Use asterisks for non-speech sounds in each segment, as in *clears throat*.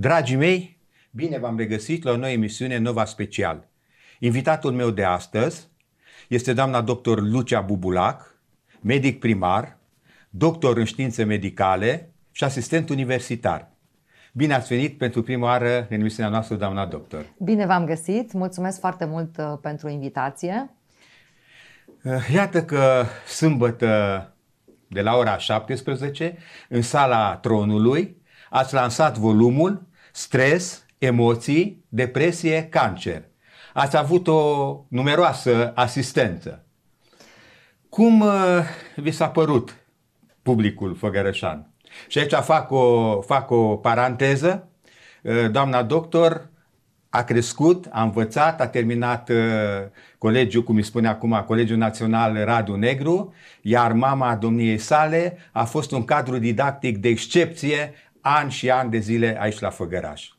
Dragii mei, bine v-am regăsit la o nouă emisiune Nova Special. Invitatul meu de astăzi este doamna doctor Lucia Bubulac, medic primar, doctor în științe medicale și asistent universitar. Bine ați venit pentru prima oară în emisiunea noastră, doamna doctor. Bine v-am găsit, mulțumesc foarte mult uh, pentru invitație. Uh, iată că sâmbătă de la ora 17, în sala tronului, ați lansat volumul stres, emoții, depresie, cancer. Ați avut o numeroasă asistență. Cum uh, vi s-a părut publicul făgărășan? Și aici fac o, fac o paranteză. Uh, doamna doctor a crescut, a învățat, a terminat uh, colegiul, cum îi spune acum, Colegiul Național Radu Negru, iar mama domniei sale a fost un cadru didactic de excepție ani și ani de zile aici la Făgăraș.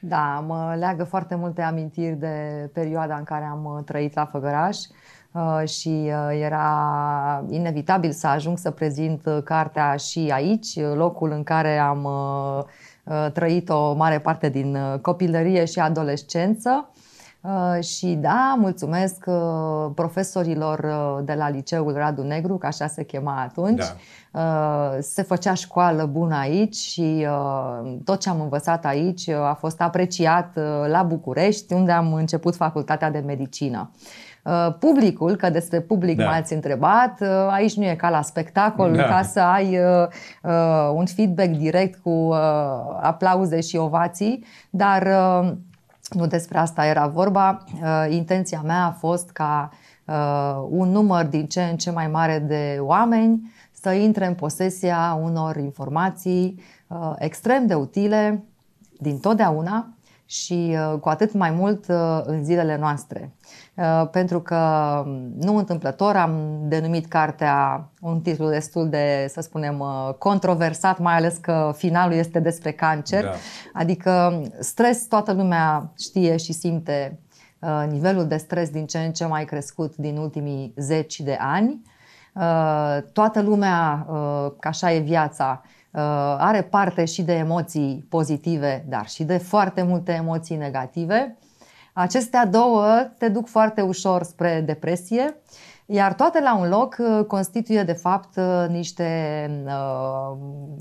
Da, mă leagă foarte multe amintiri de perioada în care am uh, trăit la Făgăraș uh, și uh, era inevitabil să ajung să prezint cartea și aici, locul în care am trăit o mare parte din copilărie și adolescență. Uh, și da, mulțumesc uh, profesorilor uh, de la liceul Radu Negru, că așa se chema atunci. Da. Se făcea școală bună aici și tot ce am învățat aici a fost apreciat la București, unde am început facultatea de medicină publicul, că despre public da. m-ați întrebat, aici nu e ca la spectacol, da. ca să ai un feedback direct cu aplauze și ovații, dar nu despre asta era vorba. Uh, intenția mea a fost ca uh, un număr din ce în ce mai mare de oameni să intre în posesia unor informații uh, extrem de utile din totdeauna și cu atât mai mult în zilele noastre. Uh, pentru că um, nu întâmplător am denumit cartea un titlu destul de, să spunem, uh, controversat, mai ales că finalul este despre cancer. Da. Adică um, stres toată lumea știe și simte uh, nivelul de stres din ce în ce mai crescut din ultimii zeci de ani. Toată lumea, că așa e viața, are parte și de emoții pozitive, dar și de foarte multe emoții negative. Acestea două te duc foarte ușor spre depresie, iar toate la un loc uh, constituie de fapt uh, niște, uh,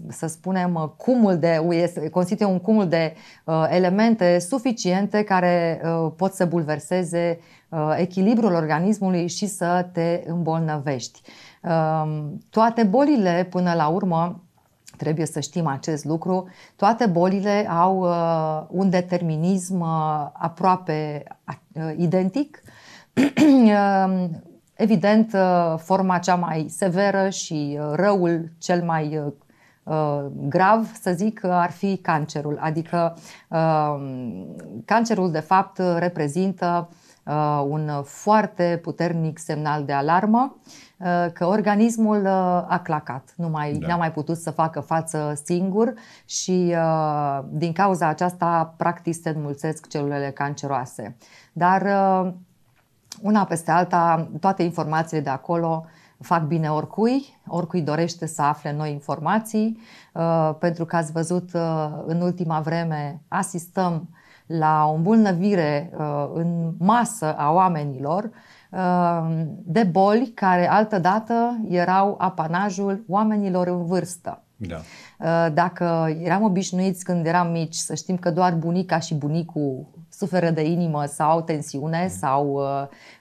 să spunem, cumul de, constituie un cumul de elemente suficiente care pot să bulverseze echilibrul organismului și să te îmbolnăvești. Um, toate bolile, până la urmă, Trebuie să știm acest lucru. Toate bolile au uh, un determinism uh, aproape uh, identic. *clears throat* Um, evident, uh, forma cea mai severă și uh, răul cel mai uh, uh grav, să zic, uh, ar fi cancerul. Adică um, cancerul, de fapt, reprezintă uh, Uh, un foarte puternic semnal de alarmă uh, că organismul uh, a clacat, nu mai, da. n-a mai putut să facă față singur și din cauza aceasta practic se înmulțesc celulele canceroase. Dar una peste alta, toate informațiile de acolo fac bine oricui, oricui dorește să afle noi informații, pentru că ați văzut în ultima vreme asistăm la o îmbolnăvire uh, în masă a oamenilor uh, de boli care altădată erau apanajul oamenilor în vârstă. Da. Uh, dacă eram obișnuiți când eram mici să știm că doar bunica și bunicul suferă de inimă sau tensiune mm. sau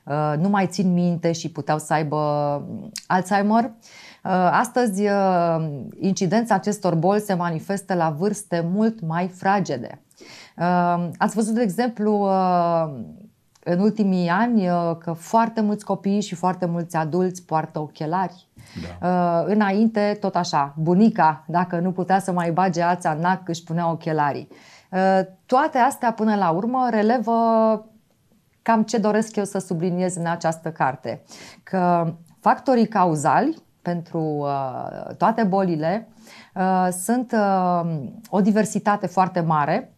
uh, nu mai țin minte și puteau să aibă Alzheimer, Astăzi, incidența acestor boli se manifestă la vârste mult mai fragede. Ehm, ați văzut, de exemplu, ehm, în ultimii ani ehm, că foarte mulți copii și foarte mulți adulți poartă ochelari. Da. Înainte, tot așa, bunica, dacă nu putea să mai bage ața în nac, își punea ochelarii. Toate astea, până la urmă, relevă cam ce doresc eu să subliniez în această carte. Că factorii cauzali pentru toate bolile sunt o diversitate foarte mare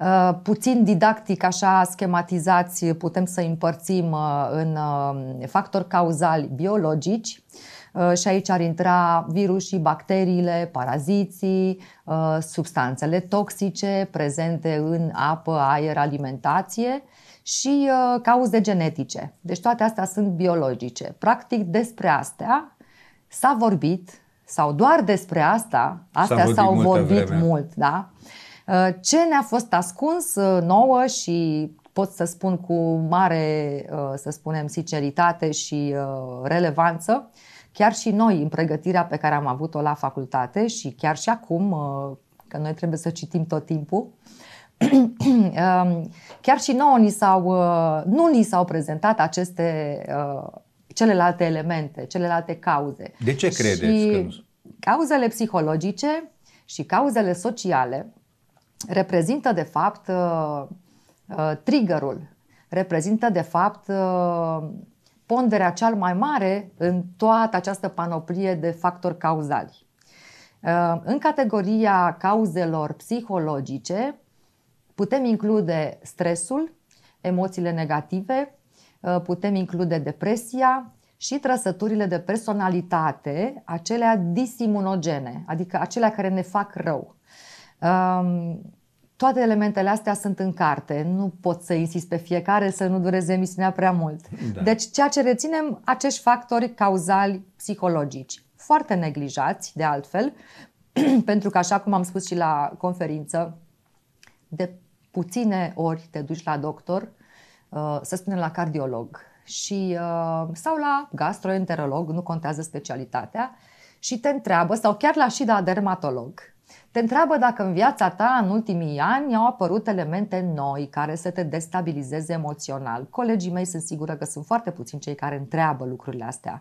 Uh, puțin didactic, așa schematizați, putem să împărțim uh, în uh, factori cauzali biologici și aici ar intra virusii, bacteriile, paraziții, substanțele toxice prezente în apă, aer, alimentație și cauze genetice. Deci toate astea sunt biologice. Practic despre astea s-a vorbit sau doar despre asta, astea s au vorbit, s-au vorbit mult, da? Uh, ce ne-a fost ascuns uh, nouă și pot să spun cu mare, uh, să spunem, sinceritate și relevanță, chiar și noi în pregătirea pe care am avut-o la facultate și chiar și acum, că noi trebuie să citim tot timpul, *clears throat* um, chiar și nouă ni s-au, nu ni s-au prezentat aceste celelalte elemente, celelalte cauze. De ce credeți și că nu? Cauzele psihologice și cauzele sociale reprezintă de fapt uh, uh, triggerul, reprezintă de fapt uh, ponderea cel mai mare în toată această panoplie de factori cauzali. În categoria cauzelor psihologice putem include stresul, emoțiile negative, putem include depresia și trăsăturile de personalitate, acelea disimunogene, adică acelea care ne fac rău. Um, toate elementele astea sunt în carte, nu pot să insist pe fiecare să nu dureze emisiunea prea mult. Da. Deci ceea ce reținem, acești factori cauzali psihologici, foarte neglijați de altfel, *clears throat* pentru că așa cum am spus și la conferință, de puține ori te duci la doctor, uh, să spunem la cardiolog și, uh, sau la gastroenterolog, nu contează specialitatea, și te întreabă, sau chiar la și la dermatolog, te întreabă dacă în viața ta în ultimii ani au apărut elemente noi care să te destabilizeze emoțional. Colegii mei sunt sigură că sunt foarte puțini cei care întreabă lucrurile astea.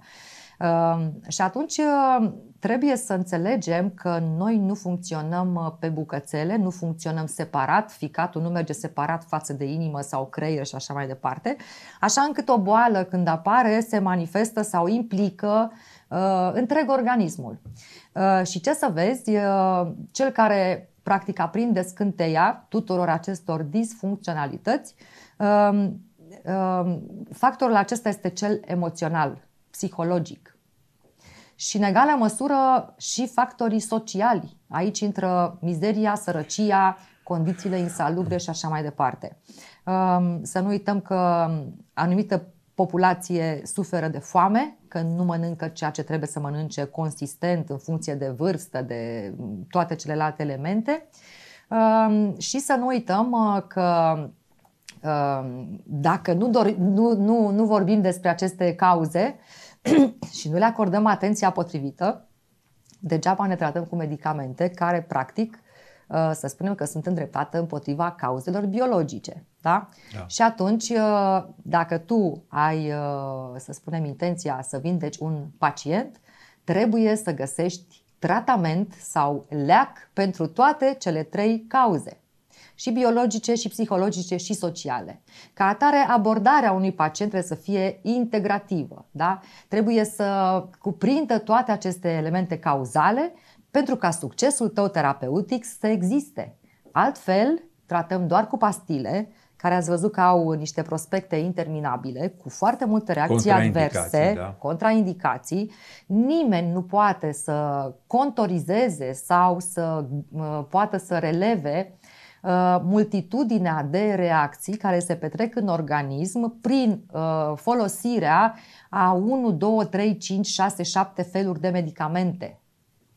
Ehm, și atunci ehm, trebuie să înțelegem că noi nu funcționăm ă, pe bucățele, nu funcționăm separat, ficatul nu merge separat față de inimă sau creier și așa mai departe, așa încât o boală când apare se manifestă sau implică Uh, întreg organismul. Uh, și ce să vezi, uh, cel care practic aprinde scânteia tuturor acestor disfuncționalități, um, um, factorul acesta este cel emoțional, psihologic. Și în egală măsură și factorii sociali. Aici intră mizeria, sărăcia, condițiile insalubre și așa mai departe. Um, să nu uităm că anumite populație suferă de foame, că nu mănâncă ceea ce trebuie să mănânce consistent în funcție de vârstă, de toate celelalte elemente. Ehm, și să nu uităm uh, că ehm, dacă nu, dor- nu, nu, nu vorbim despre aceste cauze *clears throat* și nu le acordăm atenția potrivită, degeaba ne tratăm cu medicamente care, practic, Uh, să spunem că sunt îndreptată împotriva cauzelor biologice. Da? da? Și atunci, uh, dacă tu ai, uh, să spunem, intenția să vindeci un pacient, trebuie să găsești tratament sau leac pentru toate cele trei cauze și biologice, și psihologice, și sociale. Ca atare, abordarea unui pacient trebuie să fie integrativă. Da? Trebuie să cuprindă toate aceste elemente cauzale pentru ca succesul tău terapeutic să existe. Altfel, tratăm doar cu pastile, care ați văzut că au niște prospecte interminabile, cu foarte multe reacții contraindicații, adverse, da. contraindicații. Nimeni nu poate să contorizeze sau să poată să releve ă, multitudinea de reacții care se petrec în organism prin ă, folosirea a 1, 2, 3, 5, 6, 7 feluri de medicamente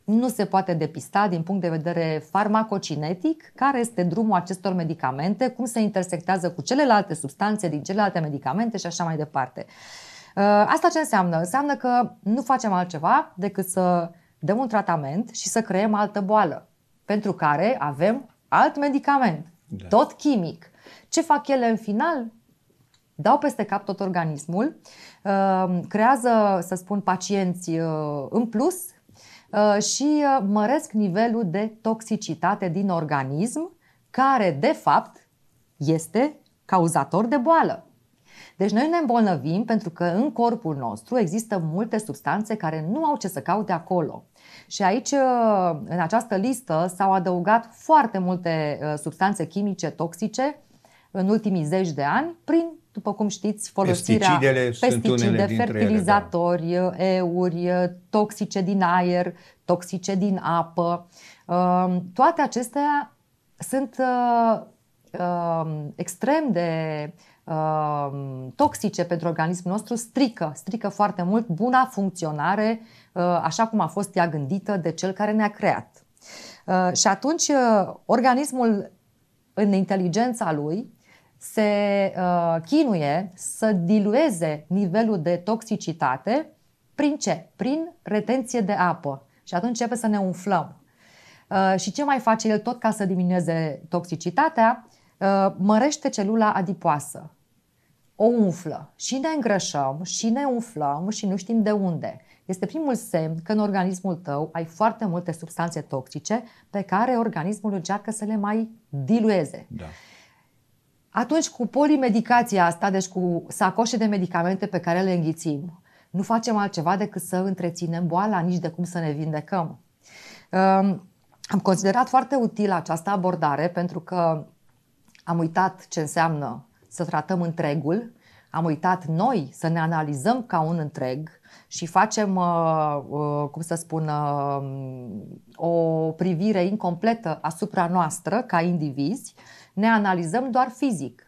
nu se poate depista din punct de vedere farmacocinetic care este drumul acestor medicamente, cum se intersectează cu celelalte substanțe din celelalte medicamente și așa mai departe. Uh, asta ce înseamnă? Înseamnă că nu facem altceva decât să dăm un tratament și să creăm altă boală, pentru care avem alt medicament, da. tot chimic. Ce fac ele în final? dau peste cap tot organismul, uh, creează, să spun, pacienți uh, în plus Uh, și uh, măresc nivelul de toxicitate din organism, care de fapt este cauzator de boală. Deci noi ne îmbolnăvim pentru că în corpul nostru există multe substanțe care nu au ce să caute acolo. Și aici, uh, în această listă, s-au adăugat foarte multe substanțe chimice toxice în ultimii zeci de ani prin după cum știți, folosirea pesticide, fertilizatori, ele, da. euri, toxice din aer, toxice din apă. Ehm, toate acestea sunt ehm, extrem de ehm, toxice pentru organismul nostru, strică, strică foarte mult buna funcționare, așa cum a fost ea gândită de cel care ne-a creat. Și atunci, organismul, în inteligența lui, se uh, chinuie să dilueze nivelul de toxicitate prin ce? Prin retenție de apă. Și atunci începe să ne umflăm. Uh, și ce mai face el tot ca să diminueze toxicitatea? Uh, mărește celula adipoasă. O umflă. Și ne îngrășăm, și ne umflăm, și nu știm de unde. Este primul semn că în organismul tău ai foarte multe substanțe toxice pe care organismul încearcă să le mai dilueze. Da. Atunci, cu polimedicația asta, deci cu sacoșe de medicamente pe care le înghițim, nu facem altceva decât să întreținem boala, nici de cum să ne vindecăm. Ehm, am considerat foarte utilă această abordare pentru că am uitat ce înseamnă să tratăm întregul, am uitat noi să ne analizăm ca un întreg și facem, uh, uh, cum să spun, um, o privire incompletă asupra noastră ca indivizi ne analizăm doar fizic.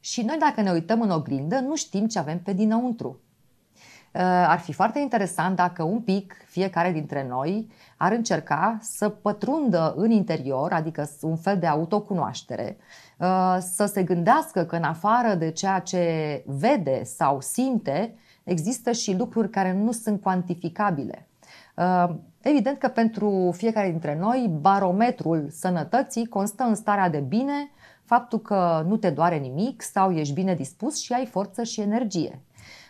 Și noi dacă ne uităm în oglindă, nu știm ce avem pe dinăuntru. Uh, ar fi foarte interesant dacă un pic fiecare dintre noi ar încerca să pătrundă în interior, adică un fel de autocunoaștere, uh, să se gândească că în afară de ceea ce vede sau simte, există și lucruri care nu sunt cuantificabile. Uh, Evident că pentru fiecare dintre noi, barometrul sănătății constă în starea de bine, faptul că nu te doare nimic sau ești bine dispus și ai forță și energie.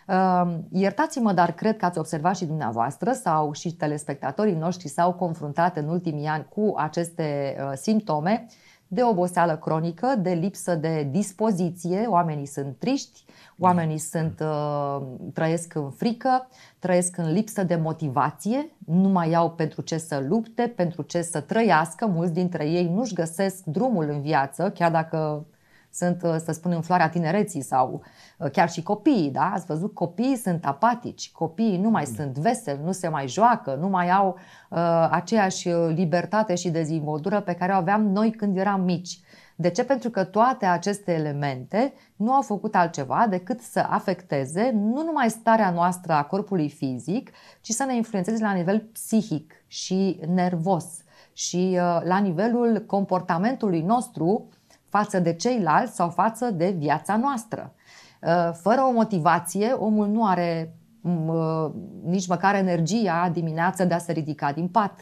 Ehm, iertați-mă, dar cred că ați observat și dumneavoastră sau și telespectatorii noștri s-au confruntat în ultimii ani cu aceste uh, simptome de oboseală cronică, de lipsă de dispoziție, oamenii sunt triști, Oamenii sunt, uh, trăiesc în frică, trăiesc în lipsă de motivație, nu mai au pentru ce să lupte, pentru ce să trăiască. Mulți dintre ei nu-și găsesc drumul în viață, chiar dacă sunt, uh, să spun, în floarea tinereții sau uh, chiar și copiii, da? Ați văzut, copiii sunt apatici, copiii nu mai mm. sunt veseli, nu se mai joacă, nu mai au uh, aceeași libertate și dezinvoltură pe care o aveam noi când eram mici. De ce? Pentru că toate aceste elemente nu au făcut altceva decât să afecteze nu numai starea noastră a corpului fizic, ci să ne influențeze la nivel psihic și nervos și uh, la nivelul comportamentului nostru față de ceilalți sau față de viața noastră. Uh, fără o motivație, omul nu are mm, uh, nici măcar energia dimineața de a se ridica din pat.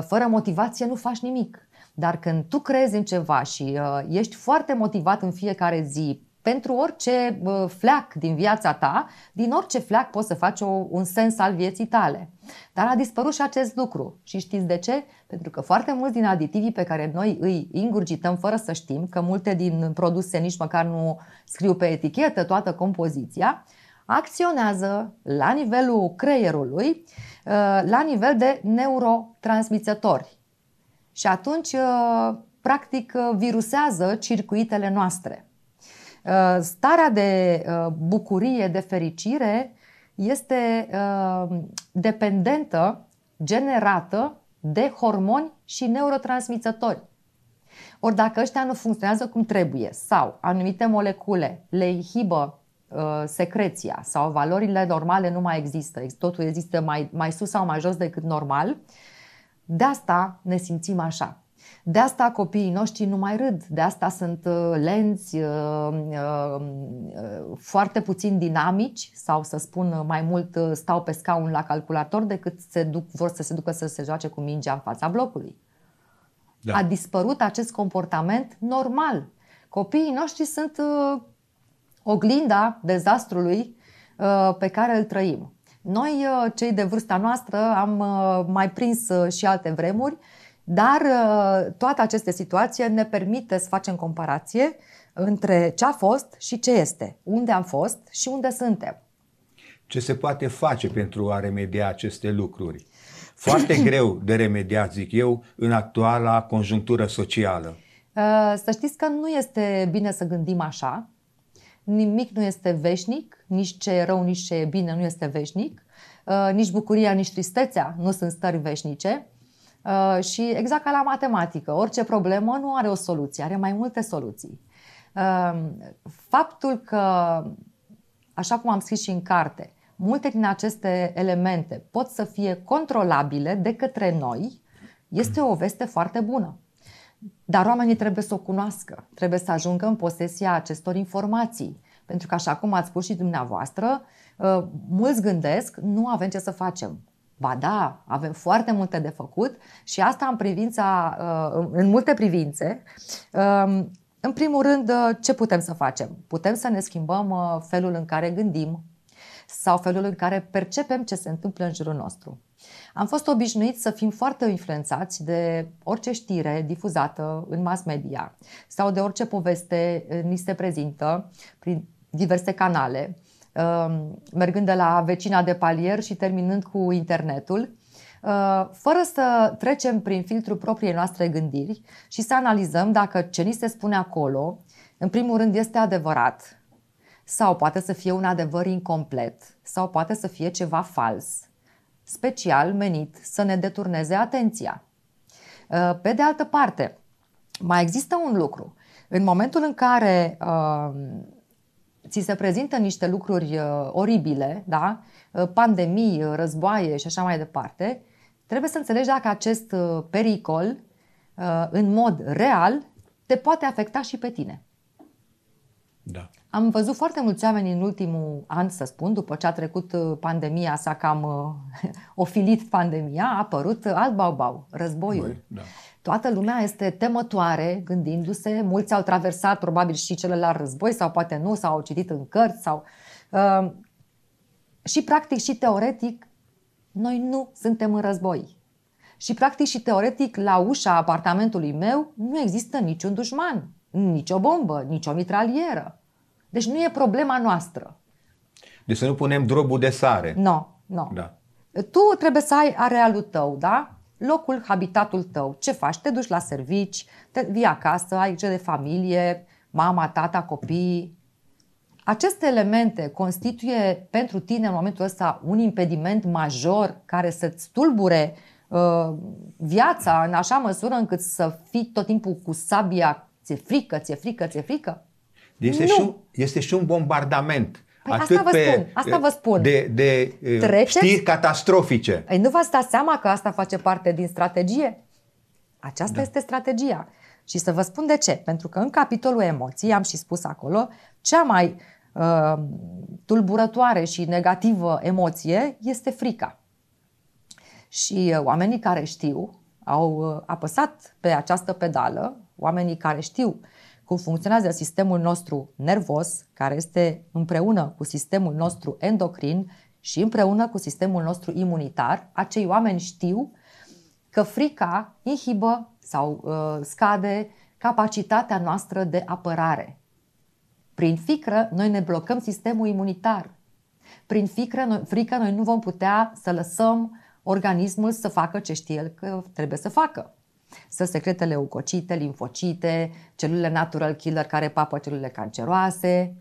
Fără motivație nu faci nimic. Dar când tu crezi în ceva și uh, ești foarte motivat în fiecare zi pentru orice uh, fleac din viața ta, din orice fleac poți să faci o, un sens al vieții tale. Dar a dispărut și acest lucru. Și știți de ce? Pentru că foarte mulți din aditivii pe care noi îi ingurgităm fără să știm, că multe din produse nici măcar nu scriu pe etichetă toată compoziția, acționează la nivelul creierului, uh, la nivel de neurotransmițători și atunci, uh, practic, uh, virusează circuitele noastre. Uh, starea de bucurie, de fericire, este dependentă, generată de hormoni și neurotransmițători. Ori dacă ăștia nu funcționează cum trebuie sau anumite molecule le inhibă secreția sau valorile normale nu mai există, totul există mai, mai sus sau mai jos decât normal, uh, de asta ne simțim așa. De asta copiii noștri nu mai râd, de asta sunt uh, lenți, uh, uh, foarte puțin dinamici sau să spun mai mult stau pe scaun la calculator decât se duc, vor să se ducă să se joace cu mingea în fața blocului. Da. A dispărut acest comportament normal. Copiii noștri sunt oglinda dezastrului pe care îl trăim. Noi, uh, cei de vârsta noastră, am uh, mai prins uh, și alte vremuri, dar toată aceste situație ne permite să facem comparație între ce a fost și ce este, unde am fost și unde suntem. Ce se poate face pentru a remedia aceste lucruri? Foarte *clears throat* greu de remediat, zic eu, în actuala conjunctură socială. Să știți că nu este bine să gândim așa, nimic nu este veșnic, nici ce e rău, nici ce e bine nu este veșnic, uh, nici bucuria, nici tristețea nu sunt stări veșnice. Uh, și exact ca la matematică, orice problemă nu are o soluție, are mai multe soluții. Uh, faptul că, așa cum am scris și în carte, multe din aceste elemente pot să fie controlabile de către noi, este o veste foarte bună. Dar oamenii trebuie să o cunoască, trebuie să ajungă în posesia acestor informații. Pentru că, așa cum ați spus și dumneavoastră, ă, mulți gândesc, nu avem ce să facem. Ba da, avem foarte multe de făcut și asta în privința, ă, în multe privințe. Ă, în primul rând, ce putem să facem? Putem să ne schimbăm felul în care gândim sau felul în care percepem ce se întâmplă în jurul nostru. Am fost obișnuit să fim foarte influențați de orice știre difuzată în mass media sau de orice poveste eh, ni se prezintă prin diverse canale, ehm, mergând de la vecina de palier și terminând cu internetul eh, fără să trecem prin filtrul propriei noastre gândiri și să analizăm dacă ce ni se spune acolo, în primul rând, este adevărat sau poate să fie un adevăr incomplet sau poate să fie ceva fals special menit să ne deturneze atenția. Uh, pe de altă parte, mai există un lucru. În momentul în care uh, ți se prezintă niște lucruri uh, oribile, da? pandemii, războaie și așa mai departe, trebuie să înțelegi dacă acest pericol, în mod real, te poate afecta și pe tine. Da. Am văzut foarte mulți oameni în ultimul an, să spun, după ce a trecut uh, pandemia, s-a cam uh, *laughs* ofilit pandemia, a apărut uh, alt bau războiul. Băi, da. Toată lumea este temătoare gândindu-se, mulți au traversat probabil și celălalt război sau poate nu, sau au citit în cărți sau... Uh, și practic și teoretic, noi nu suntem în război. Și practic și teoretic, la ușa apartamentului meu nu există niciun dușman, nicio bombă, nicio mitralieră. Deci nu e problema noastră. Deci să nu punem drobul de sare. Nu, no, nu. No. Da. Tu trebuie să ai arealul tău, da? Locul, habitatul tău. Ce faci? Te duci la servici, te vii acasă, ai grijă de familie, mama, tata, copii. Aceste elemente constituie pentru tine în momentul ăsta un impediment major care să-ți tulbure uh, viața în așa măsură încât să fii tot timpul cu sabia, ți-e frică, ți-e frică, ți-e frică? Este, nu. Și, un, este și un bombardament. Păi atât asta vă pe, spun, asta vă spun. De, de uh, Treceți? știri catastrofice. Ei, păi nu v-ați dat seama că asta face parte din strategie? Aceasta da. este strategia. Și să vă spun de ce. Pentru că în capitolul emoții, am și spus acolo, cea mai uh, tulburătoare și negativă emoție este frica. Și uh, oamenii care știu au uh, apăsat pe această pedală, oamenii care știu uh, cum funcționează sistemul nostru nervos, care este împreună cu sistemul nostru endocrin și împreună cu sistemul nostru imunitar, acei oameni știu că frica inhibă sau uh, scade capacitatea noastră de apărare. Prin frică, noi ne blocăm sistemul imunitar. Prin frică noi, frică, noi nu vom putea să lăsăm organismul să facă ce știe el că trebuie să facă să secrete leucocite, linfocite, celulele natural killer care papă celulele canceroase.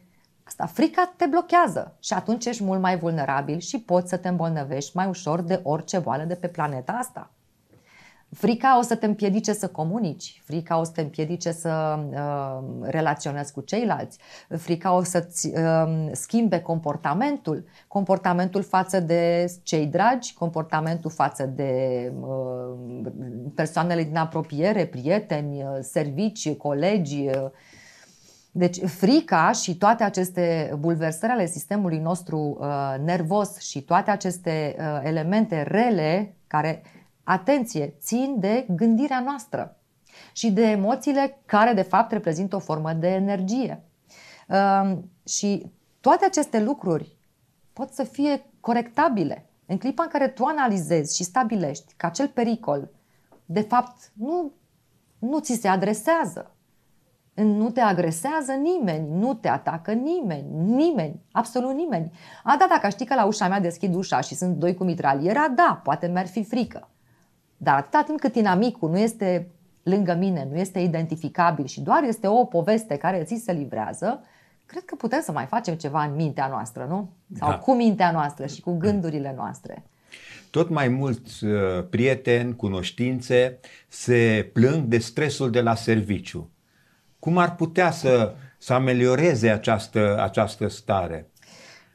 Asta frica te blochează și atunci ești mult mai vulnerabil și poți să te îmbolnăvești mai ușor de orice boală de pe planeta asta. Frica o să te împiedice să comunici, frica o să te împiedice să uh, relaționezi cu ceilalți, frica o să-ți uh, schimbe comportamentul, comportamentul față de cei dragi, comportamentul față de uh, persoanele din apropiere, prieteni, uh, servici, colegi. Uh. deci frica și toate aceste bulversări ale sistemului nostru uh, nervos și toate aceste uh, elemente rele care uh, atenție, țin de gândirea noastră și de emoțiile care de fapt reprezintă o formă de energie. Ehm, și toate aceste lucruri pot să fie corectabile. În clipa în care tu analizezi și stabilești că acel pericol de fapt nu, nu ți se adresează, nu te agresează nimeni, nu te atacă nimeni, nimeni, absolut nimeni. A, da, dacă știi că la ușa mea deschid ușa și sunt doi cu mitraliera, da, poate mi-ar fi frică. Dar atâta timp cât inamicul nu este lângă mine, nu este identificabil și doar este o poveste care ți se livrează, cred că putem să mai facem ceva în mintea noastră, nu? Sau da. cu mintea noastră și cu gândurile noastre. Tot mai mulți uh, prieteni, cunoștințe se plâng de stresul de la serviciu. Cum ar putea să, să amelioreze această, această stare?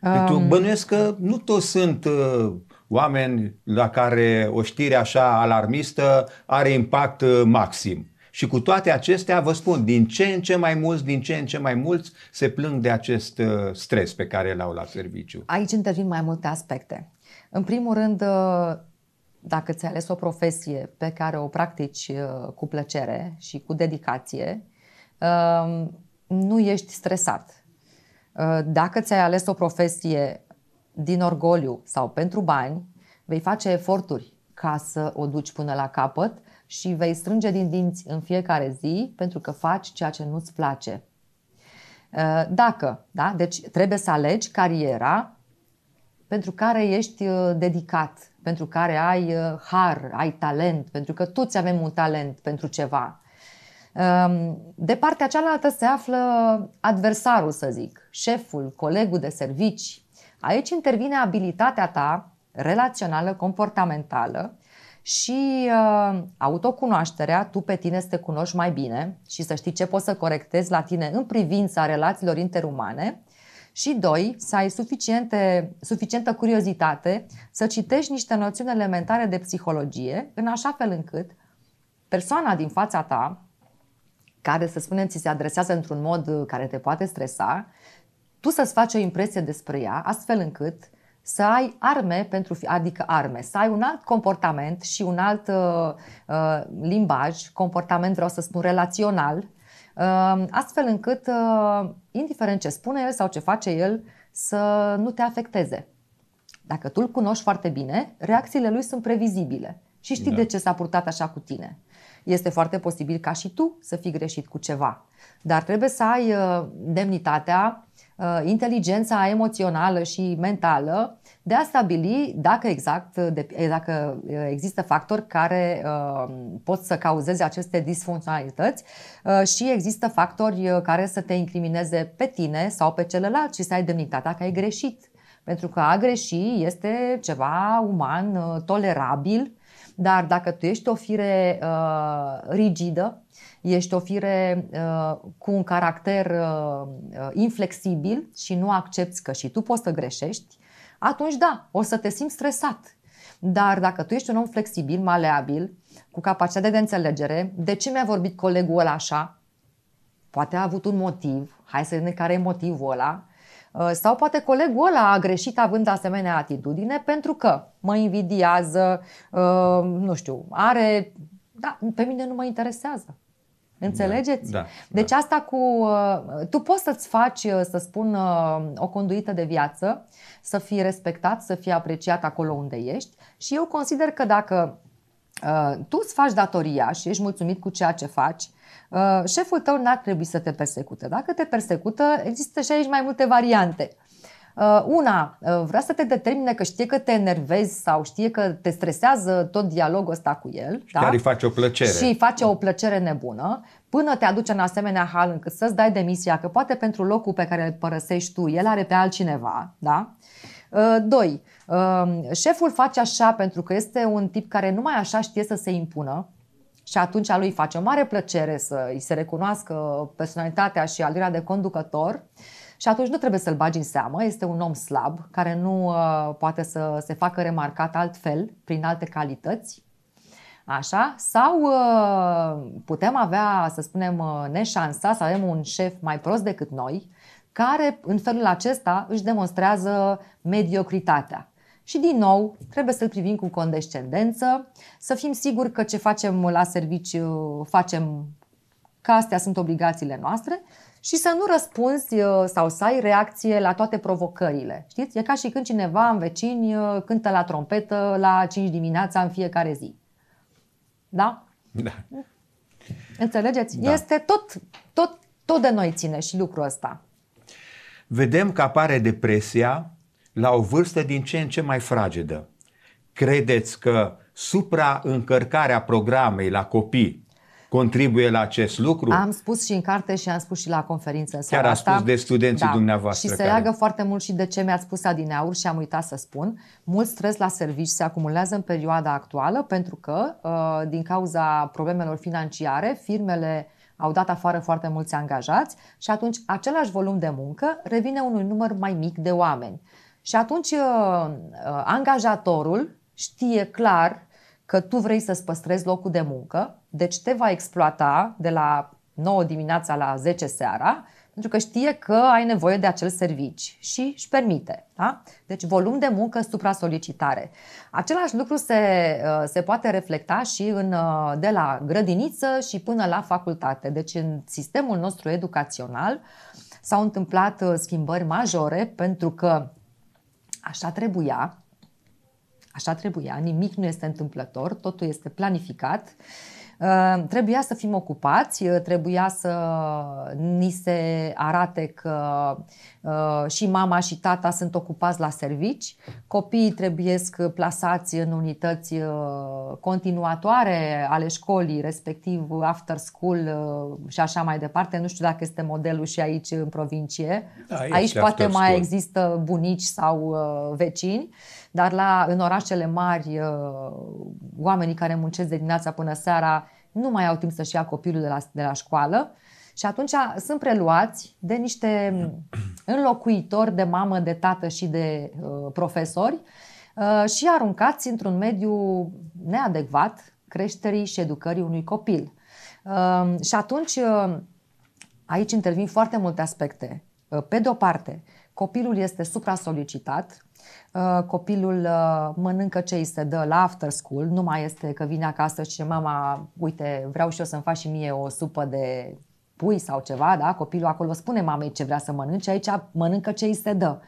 Um... Pentru bănuiesc că nu toți sunt uh, oameni la care o știre așa alarmistă are impact uh, maxim. Și cu toate acestea, vă spun, din ce în ce mai mulți, din ce în ce mai mulți se plâng de acest uh, stres pe care l au la serviciu. Aici intervin mai multe aspecte. În primul rând, uh, dacă ți-ai ales o profesie pe care o practici cu plăcere și cu dedicație, nu ești stresat. Dacă ți-ai ales o profesie din orgoliu sau pentru bani, vei face eforturi ca să o duci până la capăt și vei strânge din dinți în fiecare zi pentru că faci ceea ce nu-ți place. Uh, dacă, da? Deci trebuie să alegi cariera pentru care ești uh, dedicat, pentru care ai uh, har, ai talent, pentru că toți avem un talent pentru ceva. Um, de partea cealaltă se află adversarul, să zic, șeful, colegul de servici, Aici intervine abilitatea ta relațională, comportamentală și uh, autocunoașterea, tu pe tine să te cunoști mai bine și să știi ce poți să corectezi la tine în privința relațiilor interumane și doi, să ai suficiente, suficientă curiozitate să citești niște noțiuni elementare de psihologie în așa fel încât persoana din fața ta care, să spunem, ți se adresează într-un mod uh, care te poate stresa, tu să-ți faci o impresie despre ea, astfel încât să ai arme pentru, adică arme, să ai un alt comportament și un alt uh, uh, limbaj, comportament vreau să spun relațional, uh, astfel încât, uh, indiferent ce spune el sau ce face el, să nu te afecteze. Dacă tu îl cunoști foarte bine, reacțiile lui sunt previzibile și știi da. de ce s-a purtat așa cu tine. Este foarte posibil ca și tu să fii greșit cu ceva, dar trebuie să ai uh, demnitatea Uh, inteligența emoțională și mentală de a stabili dacă, exact, uh, eh, dacă uh, există factori care pot să cauzeze aceste disfuncționalități și există factori care să te incrimineze pe tine sau pe celălalt și să ai demnitatea că ai greșit. Pentru că a greși este ceva uman, tolerabil dar dacă tu ești o fire uh, rigidă, ești o fire uh, cu un caracter uh, uh, inflexibil și nu accepti că și tu poți să greșești, atunci da, o să te simți stresat. Dar dacă tu ești un om flexibil, maleabil, cu capacitate de înțelegere, de ce mi-a vorbit colegul ăla așa? Poate a avut un motiv, hai să vedem care e motivul ăla Uh, sau poate colegul ăla a greșit având asemenea atitudine pentru că mă invidiază, uh, nu știu, are... Da, pe mine nu mă interesează. Da, Înțelegeți? Da, da, deci da. asta cu... Uh, tu poți să-ți faci, să spun, o conduită de viață, să fii respectat, să fii apreciat acolo unde ești și eu consider că dacă tu îți faci datoria și ești mulțumit cu ceea ce faci, uh, Uh, șeful tău n-ar trebui să te persecute. Dacă te persecută, există și aici mai multe variante. Uh, una, uh, vrea să te determine că știe că te enervezi sau știe că te stresează tot dialogul ăsta cu el. Și da? chiar îi face o plăcere. Și îi face o plăcere nebună până te aduce în asemenea hal încât să-ți dai demisia, că poate pentru locul pe care îl părăsești tu, el are pe altcineva. Da? Doi, șeful face așa pentru că este un tip care numai așa știe să se impună și atunci lui face o mare plăcere să îi se recunoască personalitatea și alirea de conducător. Și atunci nu trebuie să-l bagi în seamă, este un om slab care nu uh, poate să se facă remarcat altfel, prin alte calități. Așa? Sau uh, putem avea, să spunem, uh, neșansa să avem un șef mai prost decât noi, care în felul acesta își demonstrează mediocritatea. Și din nou, trebuie să-l privim cu condescendență, să fim siguri că ce facem la serviciu facem că astea sunt obligațiile noastre și să nu răspunzi uh, sau să ai reacție la toate provocările. Știți? E ca și când cineva în vecini uh, cântă la trompetă la 5 dimineața în fiecare zi. Da? Da. Înțelegeți? Da. Este tot, tot, tot de noi ține și lucrul ăsta. Vedem că apare depresia, la o vârstă din ce în ce mai fragedă. Credeți că supraîncărcarea programei la copii contribuie la acest lucru? Am spus și în carte și am spus și la conferință. Chiar a spus asta. de studenții da. dumneavoastră. Și se care... leagă foarte mult și de ce mi-ați spus adineauri și am uitat să spun. Mult stres la servici se acumulează în perioada actuală pentru că, uh, din cauza problemelor financiare, firmele au dat afară foarte mulți angajați și atunci același volum de muncă revine unui număr mai mic de oameni. Și atunci uh, uh, angajatorul știe clar că tu vrei să-ți păstrezi locul de muncă, deci te va exploata de la 9 dimineața la 10 seara, pentru că știe că ai nevoie de acel servici și își permite. Da? Deci volum de muncă supra-solicitare. Același lucru se, uh, se poate reflecta și în, de la grădiniță și până la facultate. Deci în sistemul nostru educațional s-au întâmplat schimbări majore pentru că Așa trebuia, Așa trebuia, nimic nu este întâmplător, totul este planificat Ehm, trebuia să fim ocupați, ehm, trebuia să ni se arate că ehm, și mama și tata sunt ocupați la servici, copiii trebuie plasați în unități continuatoare ale școlii, respectiv after school și așa mai departe. Nu știu dacă este modelul și aici în provincie. Da, aici poate mai există bunici sau vecini dar la, în orașele mari, uh, oamenii care muncesc de dimineața până seara nu mai au timp să-și ia copilul de la, de la școală și atunci sunt preluați de niște mm, înlocuitori de mamă, de tată și de uh, profesori uh, și aruncați într-un mediu neadecvat creșterii și educării unui copil. Uh, și atunci uh, aici intervin foarte multe aspecte. Uh, pe de o parte, Copilul este supra solicitat. Uh, copilul uh, mănâncă ce îi se dă la after school, nu mai este că vine acasă și mama, uite, vreau și eu să-mi faci și mie o supă de pui sau ceva, da? Copilul acolo spune mamei ce vrea să mănânce, aici mănâncă ce îi se dă.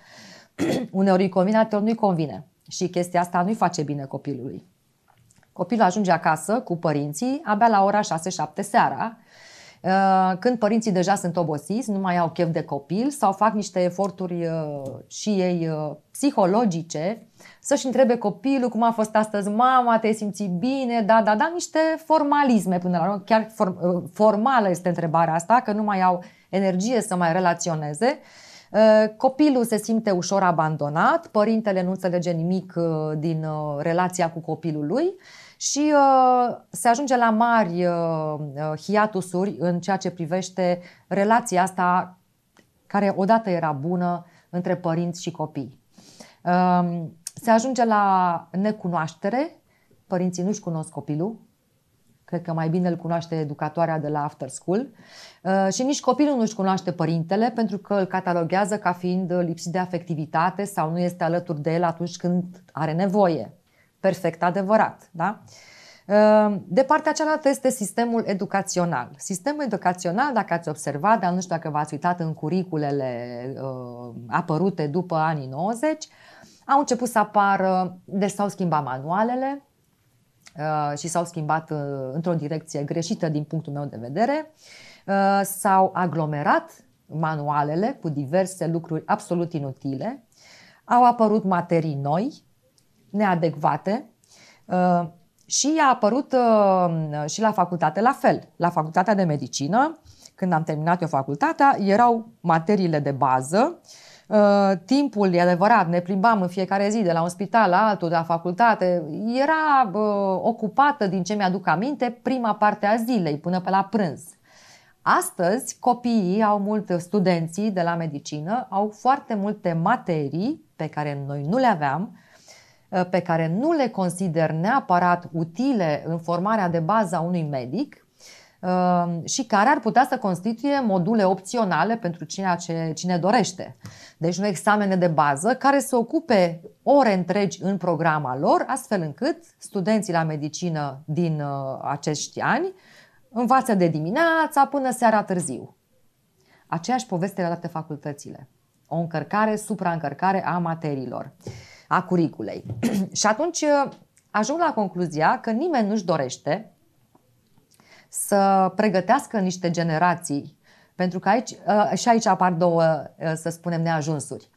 *clears throat* Uneori îi convine, alteori nu-i convine. Și chestia asta nu-i face bine copilului. Copilul ajunge acasă cu părinții abia la ora 6-7 seara Uh, când părinții deja sunt obosiți, nu mai au chef de copil sau fac niște eforturi uh, și ei uh, psihologice să-și întrebe copilul cum a fost astăzi mama, te-ai simțit bine, da, da, da, niște formalisme până la urmă, chiar formală este întrebarea asta, că nu mai au energie să mai relaționeze. Copilul se simte ușor abandonat, părintele nu înțelege nimic din relația cu copilul lui și uh, se ajunge la mari uh, uh, hiatusuri în ceea ce privește relația asta care odată era bună între părinți și copii. Uh, se ajunge la necunoaștere, părinții nu-și cunosc copilul, cred că mai bine îl cunoaște educatoarea de la after school uh, și nici copilul nu-și cunoaște părintele pentru că îl cataloguează ca fiind lipsit de afectivitate sau nu este alături de el atunci când are nevoie perfect adevărat. Da? Ehm, de partea cealaltă este sistemul educațional. Sistemul educațional, dacă ați observat, dar nu știu dacă v-ați uitat în curiculele ehm, apărute după anii 90, au început să apară, de deci s-au schimbat manualele ehm, și s-au schimbat într-o direcție greșită din punctul meu de vedere, s-au aglomerat manualele cu diverse lucruri absolut inutile, au apărut materii noi, neadecvate uh, și a apărut uh, și la facultate la fel. La facultatea de medicină, când am terminat eu facultatea, erau materiile de bază uh, timpul, e adevărat, ne plimbam în fiecare zi de la un spital la altul, de la facultate, era ocupată, din ce mi-aduc aminte, prima parte a zilei, până pe la prânz. Astăzi, copiii au mult, studenții de la medicină au foarte multe materii pe care noi nu le aveam, Eh, pe care nu le consider neapărat utile în formarea de bază a unui medic eh, și care ar putea să constituie module opționale pentru cine, ce, cine dorește. Deci nu examene de bază care să ocupe ore întregi în programa lor, astfel încât studenții la medicină din eh, acești ani învață de dimineața până seara târziu. Aceeași poveste la toate facultățile. O încărcare, supraîncărcare a materiilor. Uh, a curiculei. *clears throat* și atunci uh, ajung la concluzia că nimeni nu-și dorește să pregătească niște generații, pentru că aici, uh, și aici apar două, uh, să spunem, neajunsuri.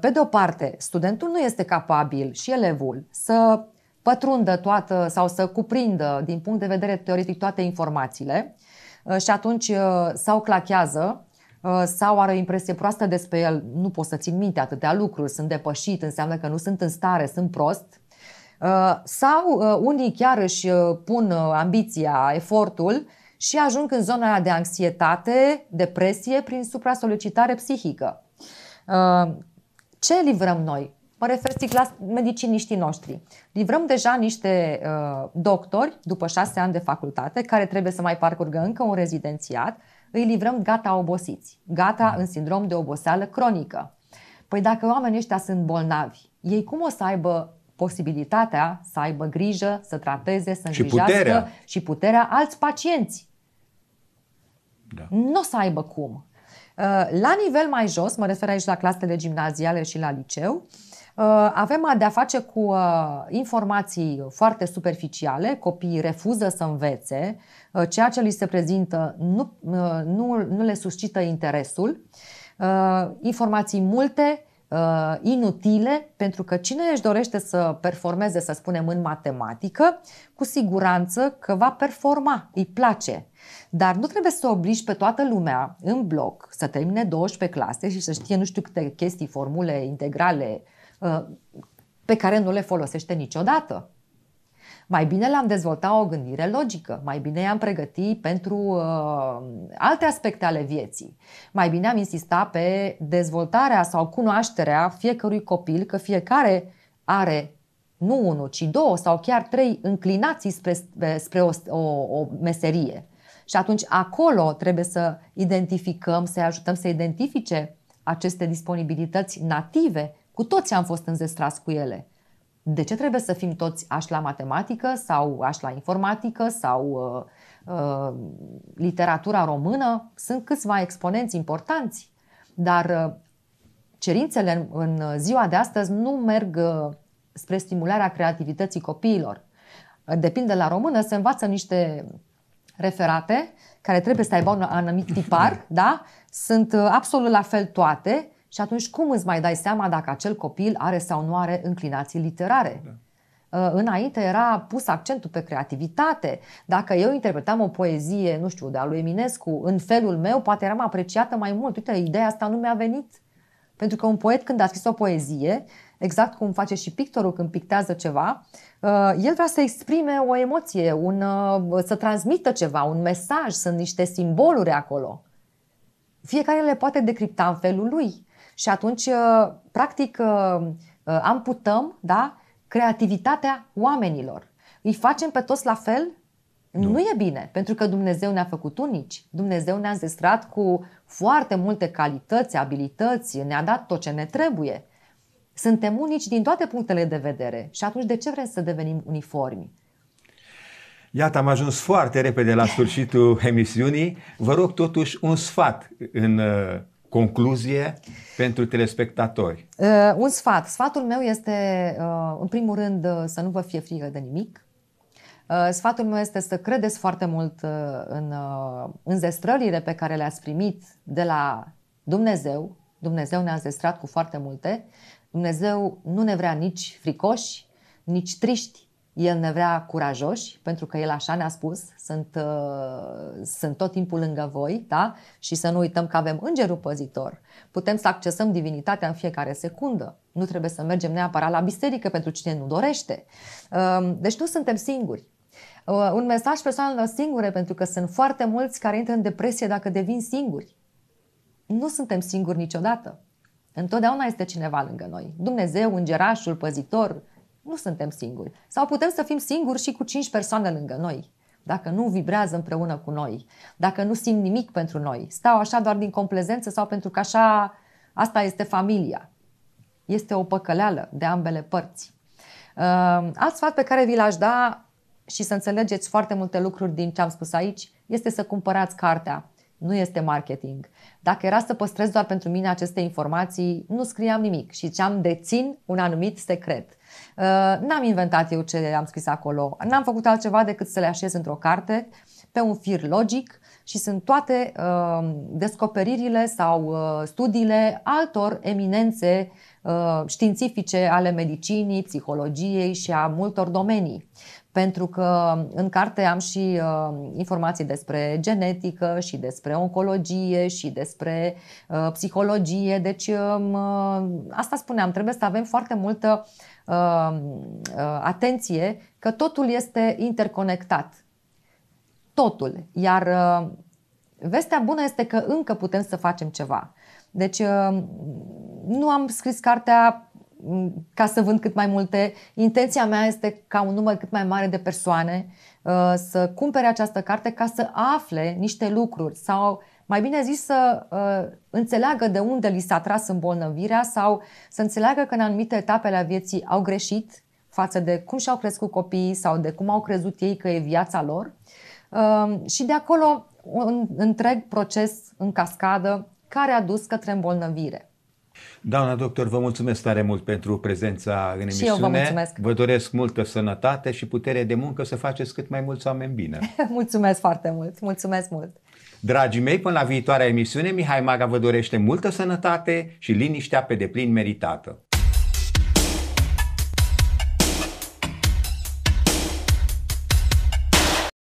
Pe de o parte, studentul nu este capabil și elevul să pătrundă toată sau să cuprindă din punct de vedere teoretic toate informațiile și atunci sau clachează Uh, sau are o impresie proastă despre el, nu pot să țin minte atâtea lucruri, sunt depășit, înseamnă că nu sunt în stare, sunt prost. Uh, sau uh, unii chiar își pun ambiția, efortul și ajung în zona aia de anxietate, depresie prin supra-solicitare psihică. Ce livrăm noi? Mă refer strict la mediciniștii noștri. Livrăm deja niște doctori după șase ani de facultate care trebuie să mai parcurgă încă un rezidențiat, îi livrăm gata obosiți, gata mm. în sindrom de oboseală cronică. Păi dacă oamenii ăștia sunt bolnavi, ei cum o să aibă posibilitatea să aibă grijă, să trateze, să îngrijească și puterea, și puterea alți pacienți? Da. Nu o să aibă cum. Uh, la nivel mai jos, mă refer aici la clasele gimnaziale și la liceu, uh, avem de-a face cu uh, informații foarte superficiale, copiii refuză să învețe, Uh, ceea ce li se prezintă nu, uh, nu, nu le suscită interesul, uh, informații multe, inutile, pentru că cine își dorește să performeze, să spunem, în matematică, cu siguranță că va performa, îi place. Dar nu trebuie să obligi pe toată lumea în bloc să termine 12 clase și să știe nu știu câte chestii, formule integrale pe care nu le folosește niciodată mai bine l-am dezvoltat o gândire logică, mai bine i-am pregătit pentru uh, alte aspecte ale vieții, mai bine am insistat pe dezvoltarea sau cunoașterea fiecărui copil că fiecare are nu unul, ci două sau chiar trei înclinații spre, spre o, o, o meserie. Și atunci acolo trebuie să identificăm, să-i ajutăm să identifice aceste disponibilități native. Cu toți am fost înzestrați cu ele de ce trebuie să fim toți așa la matematică sau așa la informatică sau uh, uh, literatura română? Sunt câțiva exponenți importanți, dar uh, cerințele în, în ziua de astăzi nu merg uh, spre stimularea creativității copiilor. Depinde la română, se învață niște referate care trebuie să aibă un anumit tipar, *laughs* da? Sunt uh, absolut la fel toate, și atunci cum îți mai dai seama dacă acel copil are sau nu are înclinații literare? Da. Uh, înainte era pus accentul pe creativitate. Dacă eu interpretam o poezie, nu știu, de a lui Eminescu, în felul meu, poate eram apreciată mai mult. Uite, ideea asta nu mi-a venit. Pentru că un poet când a scris o poezie, exact cum face și pictorul când pictează ceva, uh, el vrea să exprime o emoție, un, uh, să transmită ceva, un mesaj, sunt niște simboluri acolo. Fiecare le poate decripta în felul lui. Și atunci, uh, practic, uh, uh, amputăm da, creativitatea oamenilor. Îi facem pe toți la fel? Nu. nu e bine, pentru că Dumnezeu ne-a făcut unici. Dumnezeu ne-a înzestrat cu foarte multe calități, abilități, ne-a dat tot ce ne trebuie. Suntem unici din toate punctele de vedere și atunci de ce vrem să devenim uniformi? Iată, am ajuns foarte repede la sfârșitul emisiunii. Vă rog totuși un sfat în concluzie pentru telespectatori? Uh, un sfat. Sfatul meu este, uh, în primul rând, uh, să nu vă fie frică de nimic. Uh, sfatul meu este să credeți foarte mult uh, în, uh, în zestrările pe care le-ați primit de la Dumnezeu. Dumnezeu ne-a zestrat cu foarte multe. Dumnezeu nu ne vrea nici fricoși, nici triști, el ne vrea curajoși, pentru că el așa ne-a spus, sunt, uh, sunt tot timpul lângă voi, da? Și să nu uităm că avem îngerul păzitor. Putem să accesăm divinitatea în fiecare secundă. Nu trebuie să mergem neapărat la biserică pentru cine nu dorește. Uh, deci nu suntem singuri. Uh, un mesaj la singure, pentru că sunt foarte mulți care intră în depresie dacă devin singuri. Nu suntem singuri niciodată. Întotdeauna este cineva lângă noi. Dumnezeu, îngerașul, păzitor, nu suntem singuri. Sau putem să fim singuri și cu cinci persoane lângă noi. Dacă nu vibrează împreună cu noi, dacă nu simt nimic pentru noi, stau așa doar din complezență sau pentru că așa asta este familia. Este o păcăleală de ambele părți. Ehm, alt sfat pe care vi l-aș da și să înțelegeți foarte multe lucruri din ce am spus aici este să cumpărați cartea. Nu este marketing. Dacă era să păstrez doar pentru mine aceste informații, nu scriam nimic și ziceam dețin un anumit secret. Uh, n-am inventat eu ce am scris acolo, n-am făcut altceva decât să le așez într-o carte pe un fir logic și sunt toate uh, descoperirile sau uh, studiile altor eminențe uh, științifice ale medicinii, psihologiei și a multor domenii pentru că în carte am și uh, informații despre genetică și despre oncologie și despre uh, psihologie. Deci um, uh, asta spuneam, trebuie să avem foarte multă um, uh, atenție că totul este interconectat. Totul. Iar uh, vestea bună este că încă putem să facem ceva. Deci uh, nu am scris cartea ca să vând cât mai multe. Intenția mea este ca un număr cât mai mare de persoane uh, să cumpere această carte ca să afle niște lucruri sau mai bine zis să uh, înțeleagă de unde li s-a tras îmbolnăvirea sau să înțeleagă că în anumite etape ale vieții au greșit față de cum și-au crescut copiii sau de cum au crezut ei că e viața lor. Um, și de acolo un întreg proces în cascadă care a dus către îmbolnăvire. Doamna doctor, vă mulțumesc tare mult pentru prezența în emisiune. Și eu vă mulțumesc. Vă doresc multă sănătate și putere de muncă să faceți cât mai mulți oameni bine. *laughs* mulțumesc foarte mult. Mulțumesc mult. Dragii mei, până la viitoarea emisiune, Mihai Maga vă dorește multă sănătate și liniștea pe deplin meritată.